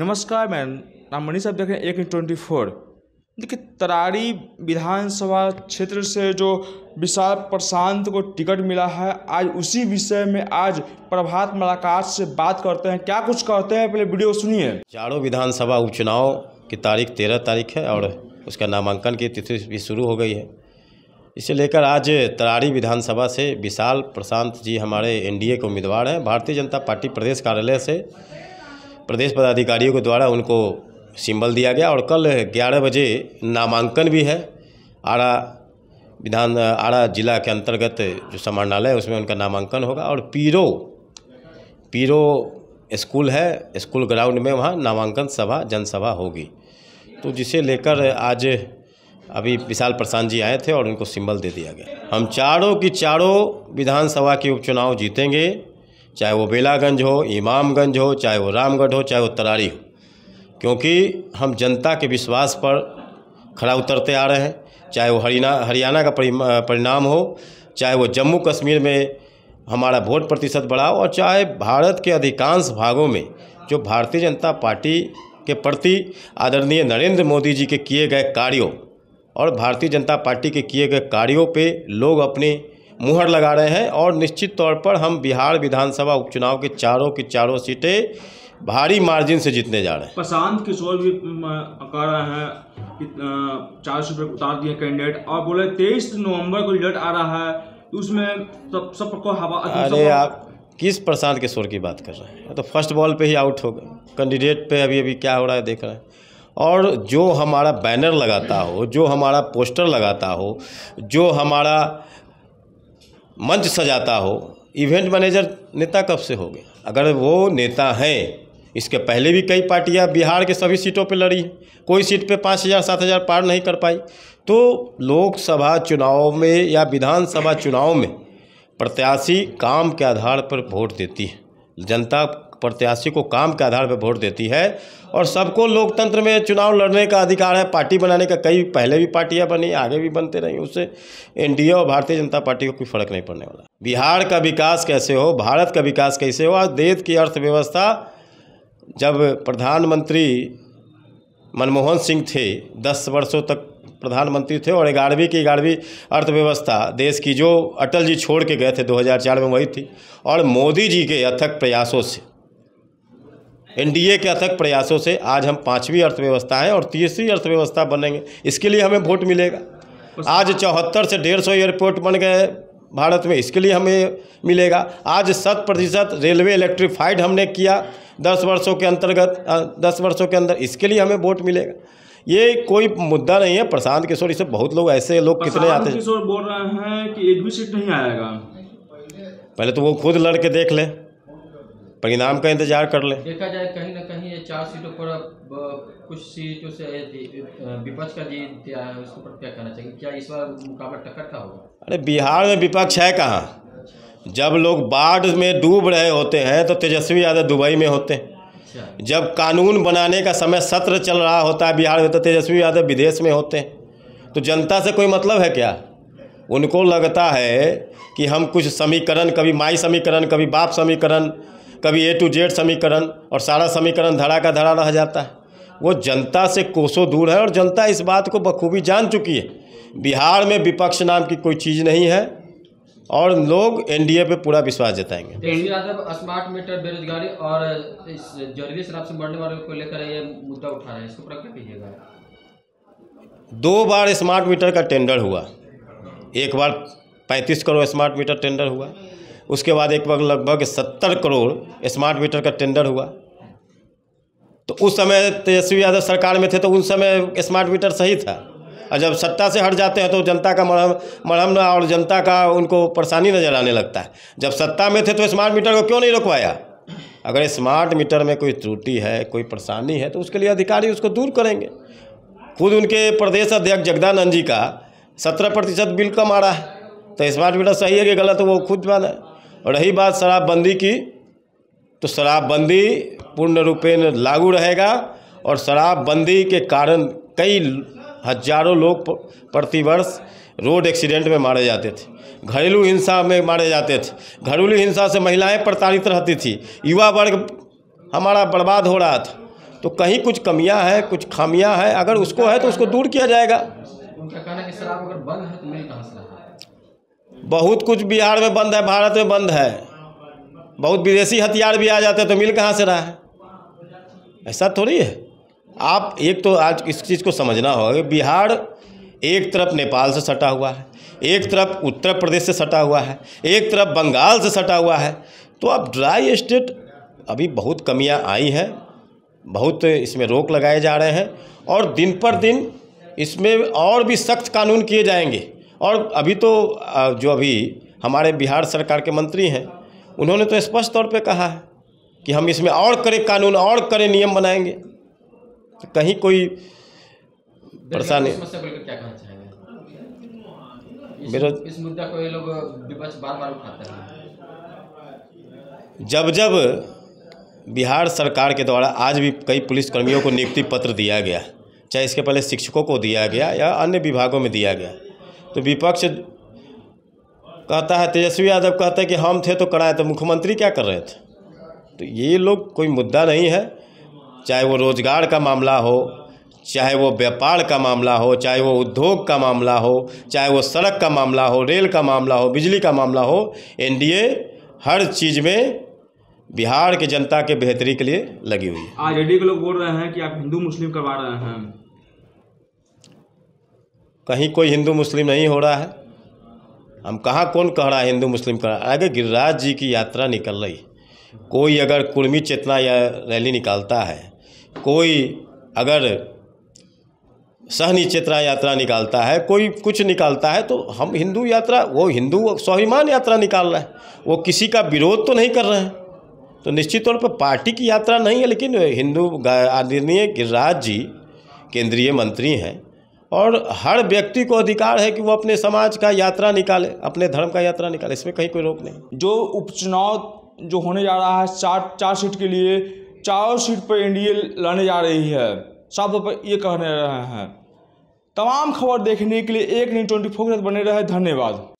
नमस्कार मैं नाम मनीष आप देख रहे हैं एक ट्वेंटी फोर देखिए तरारी विधानसभा क्षेत्र से जो विशाल प्रशांत को टिकट मिला है आज उसी विषय में आज प्रभात मुलाकात से बात करते हैं क्या कुछ कहते हैं पहले वीडियो सुनिए चारों विधानसभा उपचुनाव की तारीख तेरह तारीख है और उसका नामांकन की तिथि भी शुरू हो गई है इसे लेकर आज तरारी विधानसभा से विशाल प्रशांत जी हमारे एनडीए के उम्मीदवार हैं भारतीय जनता पार्टी प्रदेश कार्यालय से प्रदेश पदाधिकारियों के द्वारा उनको सिंबल दिया गया और कल ग्यारह बजे नामांकन भी है आरा विधान आरा जिला के अंतर्गत जो समाहरणालय है उसमें उनका नामांकन होगा और पीरो पीरो स्कूल है स्कूल ग्राउंड में वहाँ नामांकन सभा जनसभा होगी तो जिसे लेकर आज अभी विशाल प्रसाद जी आए थे और उनको सिंबल दे दिया गया हम चारों की चारों विधानसभा के उपचुनाव जीतेंगे चाहे वो बेलागंज हो इमामगंज हो चाहे वो रामगढ़ हो चाहे वो तरारी हो क्योंकि हम जनता के विश्वास पर खड़ा उतरते आ रहे हैं चाहे वो हरियाणा हरियाणा का परिणाम हो चाहे वो जम्मू कश्मीर में हमारा वोट प्रतिशत बढ़ा और चाहे भारत के अधिकांश भागों में जो भारतीय जनता पार्टी के प्रति आदरणीय नरेंद्र मोदी जी के किए गए कार्यों और भारतीय जनता पार्टी के किए गए कार्यों पे लोग अपनी मुहर लगा रहे हैं और निश्चित तौर पर हम बिहार विधानसभा उपचुनाव के चारों की चारों सीटें भारी मार्जिन से जीतने जा रहे हैं प्रशांत किशोर भी कह रहे हैं चार सौ रुपये उतार दिए कैंडिडेट और बोले तेईस नवंबर को रिजल्ट आ रहा है उसमें सब सबको हवा अरे आप किस प्रशांत किशोर की बात कर रहे हैं तो फर्स्ट बॉल पे ही आउट हो गए कैंडिडेट पे अभी अभी क्या हो रहा है देख रहे हैं और जो हमारा बैनर लगाता हो जो हमारा पोस्टर लगाता हो जो हमारा मंच सजाता हो इवेंट मैनेजर नेता कब से हो गए अगर वो नेता हैं इसके पहले भी कई पार्टियां बिहार के सभी सीटों पर लड़ी कोई सीट पे पाँच हज़ार सात हज़ार पार नहीं कर पाई तो लोकसभा चुनाव में या विधानसभा चुनाव में प्रत्याशी काम के आधार पर वोट देती है जनता प्रत्याशी को काम के आधार पर वोट देती है और सबको लोकतंत्र में चुनाव लड़ने का अधिकार है पार्टी बनाने का कई पहले भी पार्टियां बनी आगे भी बनते रहीं उससे एनडीए और भारतीय जनता पार्टी को कोई फर्क नहीं पड़ने वाला बिहार का विकास कैसे हो भारत का विकास कैसे हो आज देश की अर्थव्यवस्था जब प्रधानमंत्री मनमोहन सिंह थे दस वर्षों तक प्रधानमंत्री थे और ग्यारहवीं की ग्यारहवीं अर्थव्यवस्था देश की जो अटल जी छोड़ के गए थे 2004 में वही थी और मोदी जी के अथक प्रयासों से एनडीए के अथक प्रयासों से आज हम पाँचवीं अर्थव्यवस्था हैं और तीसरी अर्थव्यवस्था बनेंगे इसके लिए हमें वोट मिलेगा आज चौहत्तर से डेढ़ सौ एयरपोर्ट बन गए भारत में इसके लिए हमें मिलेगा आज शत प्रतिशत रेलवे इलेक्ट्रीफाइड हमने किया दस वर्षों के अंतर्गत दस वर्षों के अंदर इसके लिए हमें वोट मिलेगा ये कोई मुद्दा नहीं है प्रशांत किशोर इसे बहुत लोग ऐसे लोग कितने आते हैं बोल रहे हैं कि एक भी सीट नहीं आएगा पहले तो वो खुद लड़के देख लें परिणाम का इंतजार कर ले देखा जाए कहीं ना कहीं ये चार सीटों पर अब कुछ सीटों से विपक्ष का जीत है उसके ऊपर क्या कहना चाहिए क्या इस बार मुकाबला टक्कर का होगा अरे बिहार में विपक्ष है कहाँ अच्छा। जब लोग बाढ़ में डूब रहे होते हैं तो तेजस्वी यादव दुबई में होते हैं अच्छा। जब कानून बनाने का समय सत्र चल रहा होता है बिहार में तो तेजस्वी यादव विदेश में होते हैं तो जनता से कोई मतलब है क्या उनको लगता है कि हम कुछ समीकरण कभी माई समीकरण कभी बाप समीकरण कभी ए टू जेड समीकरण और सारा समीकरण धड़ा का धड़ा रह जाता है वो जनता से कोसों दूर है और जनता इस बात को बखूबी जान चुकी है बिहार में विपक्ष नाम की कोई चीज़ नहीं है और लोग एनडीए पे पूरा विश्वास जताएंगे तो स्मार्ट मीटर बेरोजगारी और शराब से को लेकर ये मुद्दा उठा रहे हैं इसको कीजिएगा दो बार स्मार्ट मीटर का टेंडर हुआ एक बार पैंतीस करोड़ स्मार्ट मीटर टेंडर हुआ उसके बाद एक वक्त लगभग सत्तर करोड़ स्मार्ट मीटर का टेंडर हुआ तो उस समय तेजस्वी यादव सरकार में थे तो उस समय स्मार्ट मीटर सही था और जब सत्ता से हट जाते हैं तो जनता का मरहम मरहम और जनता का उनको परेशानी नज़र आने लगता है जब सत्ता में थे तो स्मार्ट मीटर को क्यों नहीं रोकवाया अगर स्मार्ट मीटर में कोई त्रुटि है कोई परेशानी है तो उसके लिए अधिकारी उसको दूर करेंगे खुद उनके प्रदेश अध्यक्ष जगदानंद जी का सत्रह प्रतिशत बिल कम आ रहा है तो स्मार्ट मीटर सही है कि गलत वो खुद बना है और रही बात शराबबंदी की तो शराबबंदी पूर्ण रूपेण लागू रहेगा और शराबबंदी के कारण कई हजारों लोग प्रतिवर्ष रोड एक्सीडेंट में मारे जाते थे घरेलू हिंसा में मारे जाते थे घरेलू हिंसा से महिलाएं प्रताड़ित रहती थी युवा वर्ग हमारा बर्बाद हो रहा था तो कहीं कुछ कमियां हैं कुछ खामियां हैं अगर उसको है तो उसको दूर किया जाएगा बहुत कुछ बिहार में बंद है भारत में बंद है बहुत विदेशी हथियार भी आ जाते हैं तो मिल कहाँ से रहा है ऐसा थोड़ी है आप एक तो आज इस चीज़ को समझना होगा बिहार एक तरफ नेपाल से सटा हुआ है एक तरफ उत्तर प्रदेश से सटा हुआ है एक तरफ बंगाल से सटा हुआ है तो अब ड्राई स्टेट अभी बहुत कमियां आई हैं बहुत इसमें रोक लगाए जा रहे हैं और दिन पर दिन इसमें और भी सख्त कानून किए जाएंगे और अभी तो जो अभी हमारे बिहार सरकार के मंत्री हैं उन्होंने तो स्पष्ट तौर पे कहा है कि हम इसमें और करे कानून और करे नियम बनाएंगे तो कहीं कोई परेशानी इस मुद्दा को ये लोग विपक्ष बार बार उठाते जब जब बिहार सरकार के द्वारा आज भी कई पुलिसकर्मियों को नियुक्ति पत्र दिया गया चाहे इसके पहले शिक्षकों को दिया गया या अन्य विभागों में दिया गया तो विपक्ष कहता है तेजस्वी यादव कहते हैं कि हम थे तो कराए तो मुख्यमंत्री क्या कर रहे थे तो ये लोग कोई मुद्दा नहीं है चाहे वो रोजगार का मामला हो चाहे वो व्यापार का मामला हो चाहे वो उद्योग का मामला हो चाहे वो सड़क का मामला हो रेल का मामला हो बिजली का मामला हो एनडीए हर चीज़ में बिहार के जनता के बेहतरी के लिए लगी हुई है आज आरजेडी के लोग बोल रहे हैं कि आप हिंदू मुस्लिम करवा रहे हैं कहीं कोई हिंदू मुस्लिम नहीं हो रहा है हम कहाँ कौन कह रहा है हिंदू मुस्लिम कह रहा है आगे गिरिराज जी की यात्रा निकल रही कोई अगर कुर्मी चेतना या रैली निकालता है कोई अगर सहनी चेतना यात्रा निकालता है कोई कुछ निकालता है तो हम हिंदू यात्रा वो हिंदू स्वाभिमान यात्रा निकाल रहा है वो किसी का विरोध तो नहीं कर रहे हैं तो निश्चित तौर पर पार्टी की यात्रा नहीं है लेकिन हिंदू आदरणीय गिरिराज जी केंद्रीय मंत्री हैं और हर व्यक्ति को अधिकार है कि वो अपने समाज का यात्रा निकाले अपने धर्म का यात्रा निकाले इसमें कहीं कोई रोक नहीं जो उपचुनाव जो होने जा रहा है चार चार सीट के लिए चारों सीट पर एनडीए लड़ने जा रही है साफ तौर पर ये कहने रहे हैं तमाम खबर देखने के लिए एक न्यूज ट्वेंटी फोर के साथ बने रहे धन्यवाद